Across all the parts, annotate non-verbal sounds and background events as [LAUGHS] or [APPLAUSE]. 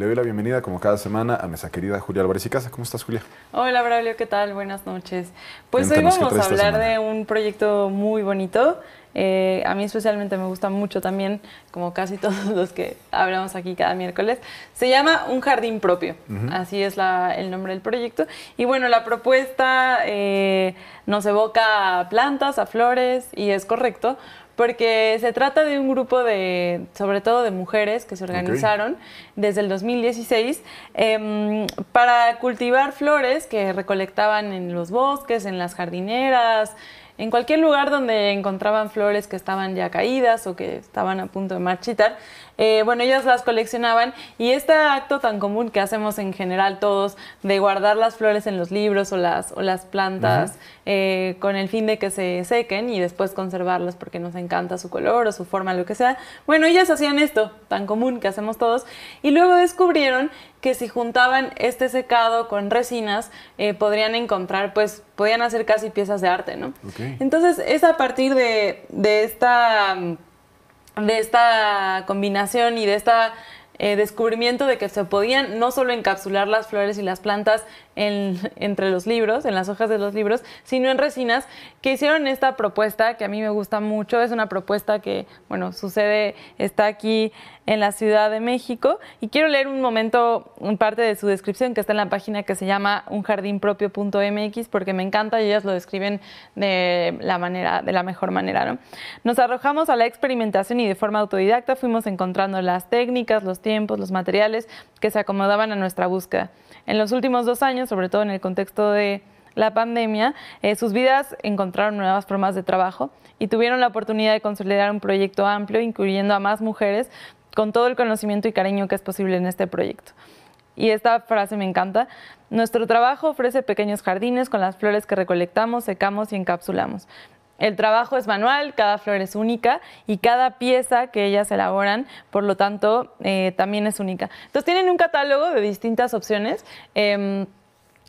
le doy la bienvenida, como cada semana, a nuestra querida Julia Álvarez y Casa. ¿Cómo estás, Julia? Hola, Braulio, ¿qué tal? Buenas noches. Pues hoy vamos a hablar de un proyecto muy bonito eh, a mí especialmente me gusta mucho también, como casi [LAUGHS] todos los que hablamos aquí cada miércoles. Se llama Un Jardín Propio, así es el nombre del proyecto. Y bueno, la propuesta eh, nos evoca a plantas, a flores, y es correcto, porque se trata de un grupo de, sobre todo de mujeres que se organizaron desde el 2016 em, para cultivar flores que recolectaban en los bosques, en las jardineras, en cualquier lugar donde encontraban flores que estaban ya caídas o que estaban a punto de marchitar, eh, bueno, ellas las coleccionaban y este acto tan común que hacemos en general todos de guardar las flores en los libros o las, plantas eh, con el fin de que se sequen y después conservarlas porque nos encanta su color o su forma, lo que sea. Bueno, ellas hacían esto tan común que hacemos todos y luego descubrieron que si juntaban este secado con resinas eh, podrían encontrar, pues podían hacer casi piezas de arte, ¿no? Entonces es a partir de esta mm, de esta combinación y de esta eh, descubrimiento de que se podían no solo encapsular las flores y las plantas entre los libros, en las hojas de los libros, sino en resinas, que hicieron esta propuesta que a mí me gusta mucho. Es una propuesta que, bueno, sucede, está aquí en la Ciudad de México. Y quiero leer un momento un parte de su descripción que está en la página que se llama unjardinpropio.mx porque me encanta y ellas lo describen de la, manera, de la mejor manera. ¿no? Nos arrojamos a la experimentación y de forma autodidacta fuimos encontrando las técnicas, los tiempos, los materiales que se acomodaban a nuestra búsqueda. En los últimos dos años, sobre todo en el contexto de la pandemia, eh, sus vidas encontraron nuevas formas de trabajo y tuvieron la oportunidad de consolidar un proyecto amplio, incluyendo a más mujeres, con todo el conocimiento y cariño que es posible en este proyecto. Y esta frase me encanta. Nuestro trabajo ofrece pequeños jardines con las flores que recolectamos, secamos y encapsulamos. El trabajo es manual, cada flor es única y cada pieza que ellas elaboran, por lo tanto, eh, también es única. Entonces tienen un catálogo de distintas opciones. Em,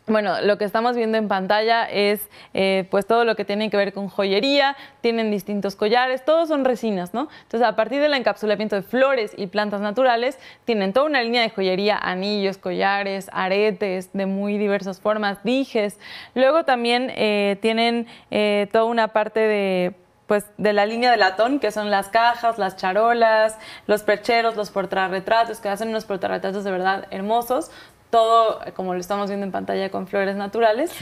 bueno, lo que estamos viendo en pantalla es eh, pues todo lo que tiene que ver con joyería, tienen distintos collares, todos son resinas, ¿no? Entonces, a partir del encapsulamiento de flores y plantas naturales, tienen toda una línea de joyería, anillos, collares, aretes de muy diversas formas, dijes. Luego también eh, tienen eh, toda una parte de pues de la línea de latón, que son las cajas, las charolas, los percheros, los portarretratos, que hacen unos portarretratos de verdad hermosos, todo como lo estamos viendo en pantalla con flores naturales.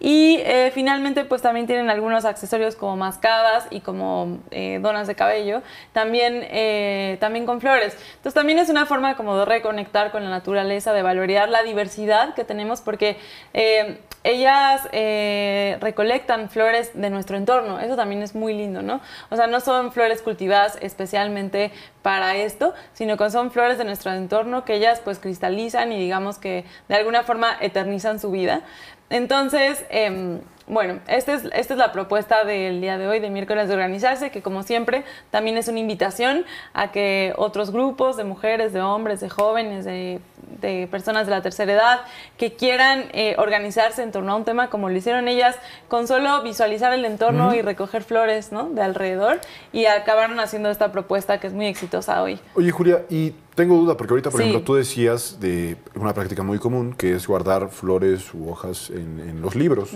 Y eh, finalmente pues también tienen algunos accesorios como mascadas y como eh, donas de cabello, también, eh, también con flores. Entonces también es una forma como de reconectar con la naturaleza, de valorear la diversidad que tenemos porque ellas recolectan flores de nuestro entorno. Eso también es muy lindo, ¿no? O sea, no son flores cultivadas especialmente para esto, sino que son flores de nuestro entorno que ellas pues cristalizan y digamos que de alguna forma eternizan su vida. Entonces, em, bueno, este es, esta es la propuesta del día de hoy, de miércoles de organizarse, que como siempre también es una invitación a que otros grupos de mujeres, de hombres, de jóvenes, de de personas de la tercera edad que quieran eh, organizarse en torno a un tema como lo hicieron ellas, con solo visualizar el entorno y recoger flores ¿no? de alrededor y acabaron haciendo esta propuesta que es muy exitosa hoy. Oye, Julia, y tengo duda, porque ahorita, por ejemplo, tú decías de una práctica muy común que es guardar flores u hojas en, los libros.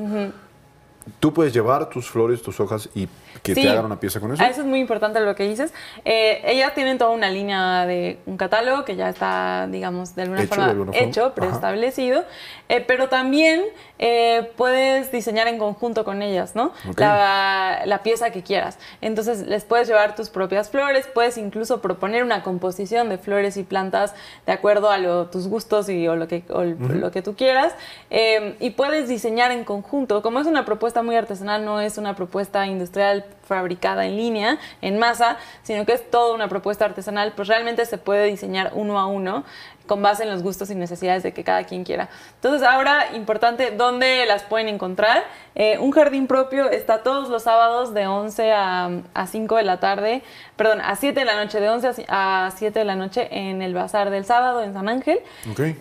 Tú puedes llevar tus flores, tus hojas y que te hagan una pieza con eso. Ah, eso es muy importante lo que dices. Eh, ellas tienen toda una línea de un catálogo que ya está, digamos, de alguna forma hecho, preestablecido, eh, pero también eh, puedes diseñar en conjunto con ellas, ¿no? La, la, pieza que quieras. Entonces les puedes llevar tus propias flores, puedes incluso proponer una composición de flores y plantas de acuerdo a lo, tus gustos y o lo que, lo que tú quieras, y puedes diseñar en conjunto. Como es una propuesta propuesta muy artesanal, no es una propuesta industrial fabricada en línea, en masa, sino que es toda una propuesta artesanal, pues realmente se puede diseñar uno a uno con base en los gustos y necesidades de que cada quien quiera. Entonces ahora, importante, ¿dónde las pueden encontrar? Eh, un jardín propio está todos los sábados de 11 a, 5 de la tarde, perdón, a 7 de la noche, de 11 a, 7 de la noche en el Bazar del Sábado en San Ángel.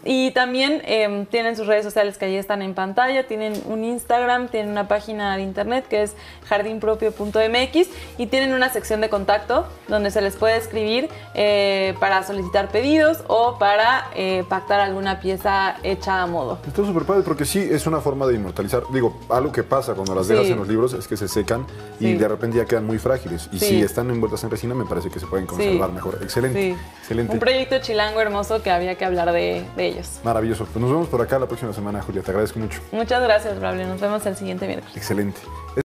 Y también em, tienen sus redes sociales que ahí están en pantalla, tienen un Instagram, tienen una página de internet que es jardinpropio.mx y tienen una sección de contacto donde se les puede escribir eh, para solicitar pedidos o para eh, pactar alguna pieza hecha a modo. es súper padre porque sí es una forma de inmortalizar. Digo, algo que pasa cuando las dejas en los libros es que se secan y de repente ya quedan muy frágiles. Y si están envueltas en resina, me parece que se pueden conservar mejor. Excelente, excelente. Un proyecto chilango hermoso que había que hablar de, ellos. Maravilloso. Pues nos vemos por acá la próxima semana, Julia. Te agradezco mucho. Muchas gracias, Pablo. Nos vemos el siguiente miércoles. Excelente.